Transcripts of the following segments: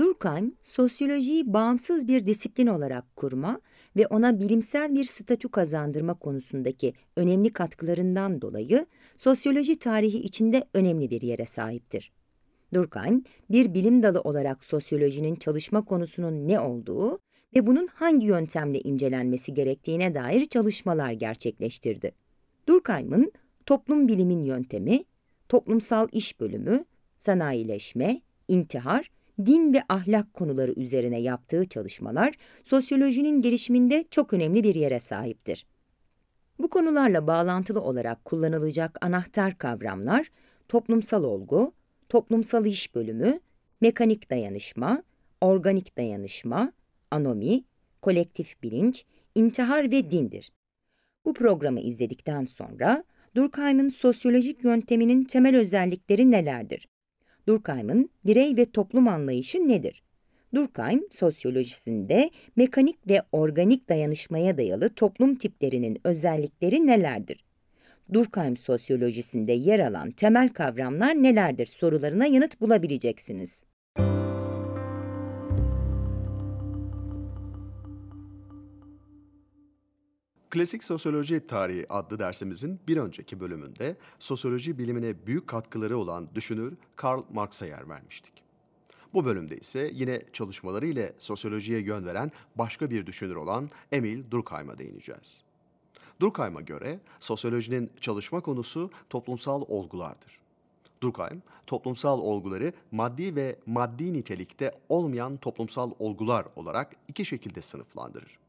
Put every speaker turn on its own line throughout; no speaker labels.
Durkheim, sosyolojiyi bağımsız bir disiplin olarak kurma ve ona bilimsel bir statü kazandırma konusundaki önemli katkılarından dolayı sosyoloji tarihi içinde önemli bir yere sahiptir. Durkheim, bir bilim dalı olarak sosyolojinin çalışma konusunun ne olduğu ve bunun hangi yöntemle incelenmesi gerektiğine dair çalışmalar gerçekleştirdi. Durkheim'ın toplum bilimin yöntemi, toplumsal iş bölümü, sanayileşme, intihar din ve ahlak konuları üzerine yaptığı çalışmalar sosyolojinin gelişiminde çok önemli bir yere sahiptir. Bu konularla bağlantılı olarak kullanılacak anahtar kavramlar toplumsal olgu, toplumsal iş bölümü, mekanik dayanışma, organik dayanışma, anomi, kolektif bilinç, intihar ve dindir. Bu programı izledikten sonra Durkheim'in sosyolojik yönteminin temel özellikleri nelerdir? Durkheim'ın birey ve toplum anlayışı nedir? Durkheim sosyolojisinde mekanik ve organik dayanışmaya dayalı toplum tiplerinin özellikleri nelerdir? Durkheim sosyolojisinde yer alan temel kavramlar nelerdir sorularına yanıt bulabileceksiniz.
Klasik Sosyoloji Tarihi adlı dersimizin bir önceki bölümünde sosyoloji bilimine büyük katkıları olan düşünür Karl Marx'a yer vermiştik. Bu bölümde ise yine çalışmaları ile sosyolojiye yön veren başka bir düşünür olan Emil Durkheim'a değineceğiz. Durkheim'a göre sosyolojinin çalışma konusu toplumsal olgulardır. Durkheim, toplumsal olguları maddi ve maddi nitelikte olmayan toplumsal olgular olarak iki şekilde sınıflandırır.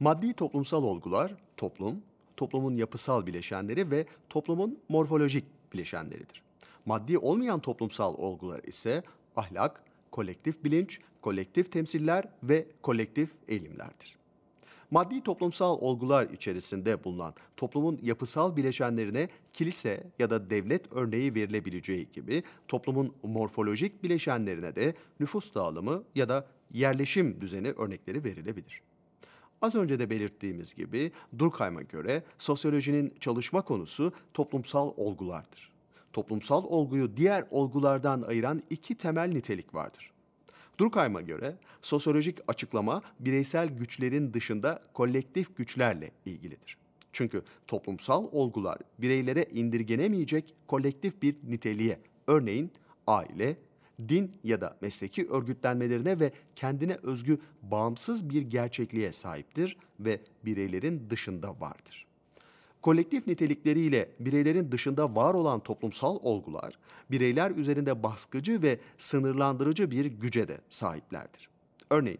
Maddi toplumsal olgular toplum, toplumun yapısal bileşenleri ve toplumun morfolojik bileşenleridir. Maddi olmayan toplumsal olgular ise ahlak, kolektif bilinç, kolektif temsiller ve kolektif eğilimlerdir. Maddi toplumsal olgular içerisinde bulunan toplumun yapısal bileşenlerine kilise ya da devlet örneği verilebileceği gibi toplumun morfolojik bileşenlerine de nüfus dağılımı ya da yerleşim düzeni örnekleri verilebilir. Az önce de belirttiğimiz gibi Durkheim'a göre sosyolojinin çalışma konusu toplumsal olgulardır. Toplumsal olguyu diğer olgulardan ayıran iki temel nitelik vardır. Durkheim'a göre sosyolojik açıklama bireysel güçlerin dışında kolektif güçlerle ilgilidir. Çünkü toplumsal olgular bireylere indirgenemeyecek kolektif bir niteliğe, örneğin aile, din ya da mesleki örgütlenmelerine ve kendine özgü bağımsız bir gerçekliğe sahiptir ve bireylerin dışında vardır. Kolektif nitelikleriyle bireylerin dışında var olan toplumsal olgular, bireyler üzerinde baskıcı ve sınırlandırıcı bir güce de sahiplerdir. Örneğin,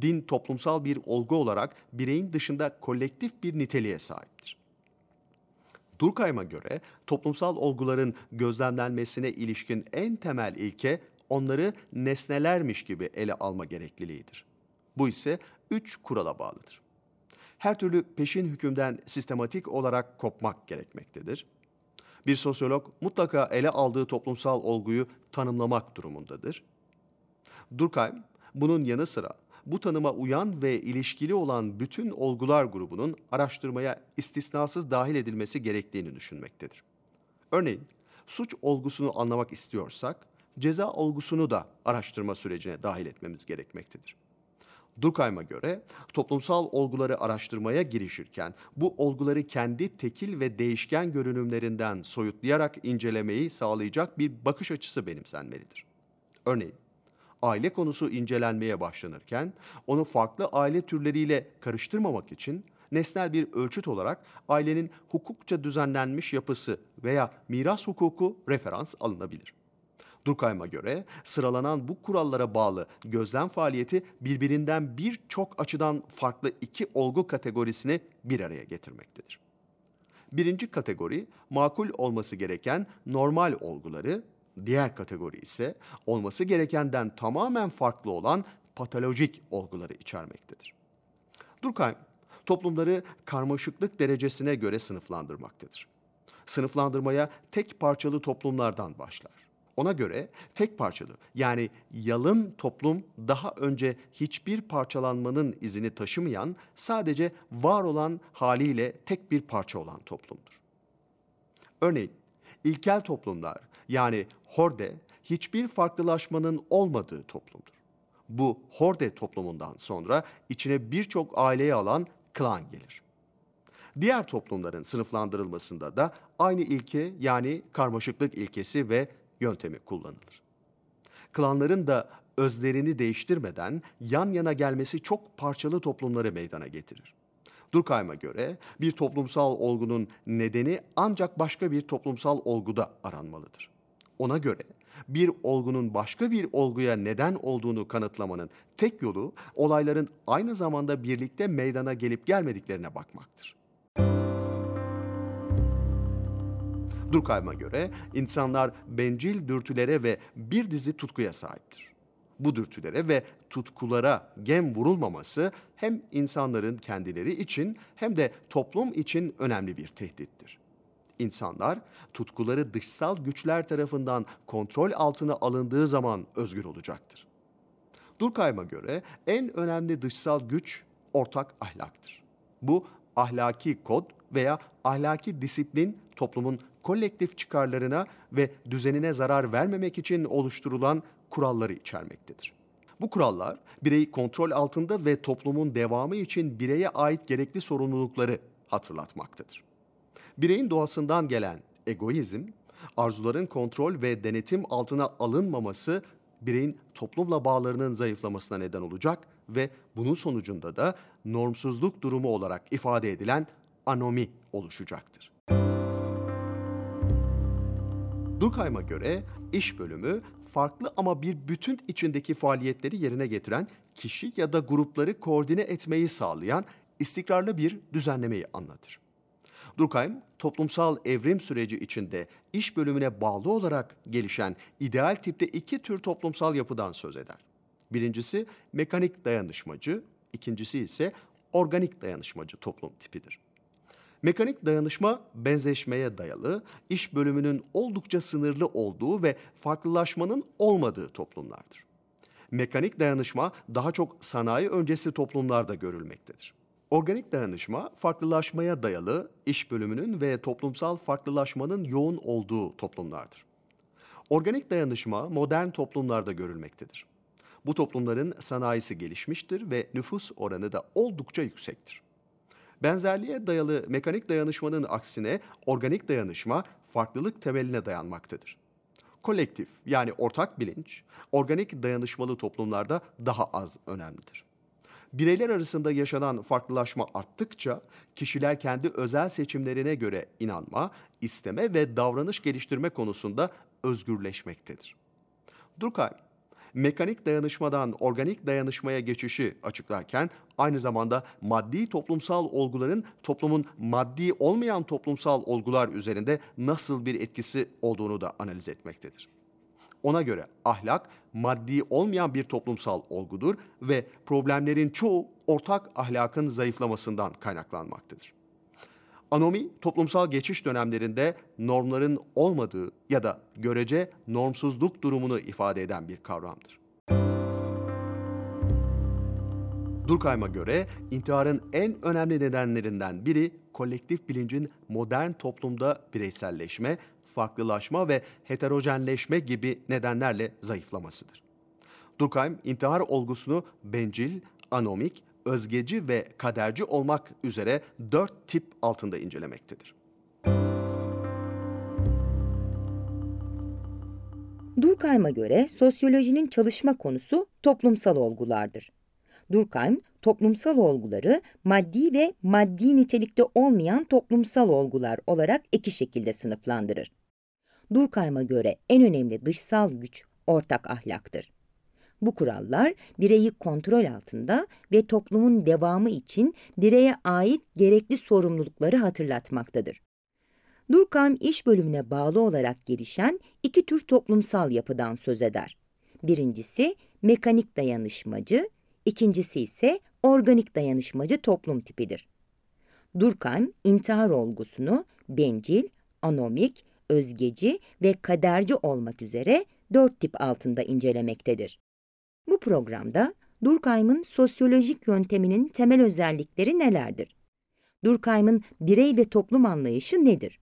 din toplumsal bir olgu olarak bireyin dışında kolektif bir niteliğe sahiptir. Durkheim'a göre toplumsal olguların gözlemlenmesine ilişkin en temel ilke onları nesnelermiş gibi ele alma gerekliliğidir. Bu ise üç kurala bağlıdır. Her türlü peşin hükümden sistematik olarak kopmak gerekmektedir. Bir sosyolog mutlaka ele aldığı toplumsal olguyu tanımlamak durumundadır. Durkheim bunun yanı sıra bu tanıma uyan ve ilişkili olan bütün olgular grubunun araştırmaya istisnasız dahil edilmesi gerektiğini düşünmektedir. Örneğin suç olgusunu anlamak istiyorsak ceza olgusunu da araştırma sürecine dahil etmemiz gerekmektedir. Durkheim'a göre toplumsal olguları araştırmaya girişirken bu olguları kendi tekil ve değişken görünümlerinden soyutlayarak incelemeyi sağlayacak bir bakış açısı benimsenmelidir. Örneğin aile konusu incelenmeye başlanırken onu farklı aile türleriyle karıştırmamak için nesnel bir ölçüt olarak ailenin hukukça düzenlenmiş yapısı veya miras hukuku referans alınabilir. Durkheim'a göre sıralanan bu kurallara bağlı gözlem faaliyeti birbirinden birçok açıdan farklı iki olgu kategorisini bir araya getirmektedir. Birinci kategori makul olması gereken normal olguları, diğer kategori ise olması gerekenden tamamen farklı olan patolojik olguları içermektedir. Durkheim toplumları karmaşıklık derecesine göre sınıflandırmaktadır. Sınıflandırmaya tek parçalı toplumlardan başlar. Ona göre tek parçalı yani yalın toplum daha önce hiçbir parçalanmanın izini taşımayan sadece var olan haliyle tek bir parça olan toplumdur. Örneğin ilkel toplumlar yani horde hiçbir farklılaşmanın olmadığı toplumdur. Bu horde toplumundan sonra içine birçok aileyi alan klan gelir. Diğer toplumların sınıflandırılmasında da aynı ilke yani karmaşıklık ilkesi ve yöntemi kullanılır. Klanların da özlerini değiştirmeden yan yana gelmesi çok parçalı toplumları meydana getirir. Durkheim'a göre bir toplumsal olgunun nedeni ancak başka bir toplumsal olguda aranmalıdır. Ona göre bir olgunun başka bir olguya neden olduğunu kanıtlamanın tek yolu olayların aynı zamanda birlikte meydana gelip gelmediklerine bakmaktır. Müzik Durkheim'a göre insanlar bencil dürtülere ve bir dizi tutkuya sahiptir. Bu dürtülere ve tutkulara gem vurulmaması hem insanların kendileri için hem de toplum için önemli bir tehdittir. İnsanlar tutkuları dışsal güçler tarafından kontrol altına alındığı zaman özgür olacaktır. Durkheim'a göre en önemli dışsal güç ortak ahlaktır. Bu ahlaki kod veya ahlaki disiplin toplumun kolektif çıkarlarına ve düzenine zarar vermemek için oluşturulan kuralları içermektedir. Bu kurallar bireyi kontrol altında ve toplumun devamı için bireye ait gerekli sorumlulukları hatırlatmaktadır. Bireyin doğasından gelen egoizm, arzuların kontrol ve denetim altına alınmaması bireyin toplumla bağlarının zayıflamasına neden olacak ve bunun sonucunda da normsuzluk durumu olarak ifade edilen anomi oluşacaktır. Durkheim'a göre iş bölümü farklı ama bir bütün içindeki faaliyetleri yerine getiren kişi ya da grupları koordine etmeyi sağlayan istikrarlı bir düzenlemeyi anlatır. Durkheim, toplumsal evrim süreci içinde iş bölümüne bağlı olarak gelişen ideal tipte iki tür toplumsal yapıdan söz eder. Birincisi mekanik dayanışmacı, ikincisi ise organik dayanışmacı toplum tipidir. Mekanik dayanışma benzeşmeye dayalı, iş bölümünün oldukça sınırlı olduğu ve farklılaşmanın olmadığı toplumlardır. Mekanik dayanışma daha çok sanayi öncesi toplumlarda görülmektedir. Organik dayanışma farklılaşmaya dayalı, iş bölümünün ve toplumsal farklılaşmanın yoğun olduğu toplumlardır. Organik dayanışma modern toplumlarda görülmektedir. Bu toplumların sanayisi gelişmiştir ve nüfus oranı da oldukça yüksektir. Benzerliğe dayalı mekanik dayanışmanın aksine organik dayanışma farklılık temeline dayanmaktadır. Kolektif yani ortak bilinç organik dayanışmalı toplumlarda daha az önemlidir. Bireyler arasında yaşanan farklılaşma arttıkça kişiler kendi özel seçimlerine göre inanma, isteme ve davranış geliştirme konusunda özgürleşmektedir. Durkheim mekanik dayanışmadan organik dayanışmaya geçişi açıklarken aynı zamanda maddi toplumsal olguların toplumun maddi olmayan toplumsal olgular üzerinde nasıl bir etkisi olduğunu da analiz etmektedir. Ona göre ahlak maddi olmayan bir toplumsal olgudur ve problemlerin çoğu ortak ahlakın zayıflamasından kaynaklanmaktadır. Anomi toplumsal geçiş dönemlerinde normların olmadığı ya da görece normsuzluk durumunu ifade eden bir kavramdır. Durkheim'a göre intiharın en önemli nedenlerinden biri kolektif bilincin modern toplumda bireyselleşme, farklılaşma ve heterojenleşme gibi nedenlerle zayıflamasıdır. Durkheim intihar olgusunu bencil, anomik, özgeci ve kaderci olmak üzere dört tip altında incelemektedir.
Durkheim'a göre sosyolojinin çalışma konusu toplumsal olgulardır. Durkheim, toplumsal olguları maddi ve maddi nitelikte olmayan toplumsal olgular olarak iki şekilde sınıflandırır. Durkheim'a göre en önemli dışsal güç ortak ahlaktır. Bu kurallar bireyi kontrol altında ve toplumun devamı için bireye ait gerekli sorumlulukları hatırlatmaktadır. Durkheim iş bölümüne bağlı olarak gelişen iki tür toplumsal yapıdan söz eder. Birincisi mekanik dayanışmacı, ikincisi ise organik dayanışmacı toplum tipidir. Durkheim intihar olgusunu bencil, anomik, özgeci ve kaderci olmak üzere dört tip altında incelemektedir. Bu programda Durkheim'ın sosyolojik yönteminin temel özellikleri nelerdir? Durkheim'ın birey ve toplum anlayışı nedir?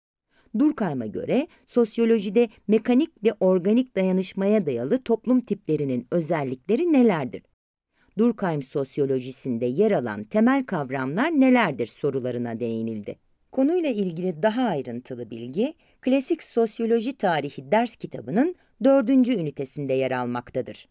Durkheim'a göre sosyolojide mekanik ve organik dayanışmaya dayalı toplum tiplerinin özellikleri nelerdir? Durkheim sosyolojisinde yer alan temel kavramlar nelerdir sorularına değinildi. Konuyla ilgili daha ayrıntılı bilgi, Klasik Sosyoloji Tarihi ders kitabının dördüncü ünitesinde yer almaktadır.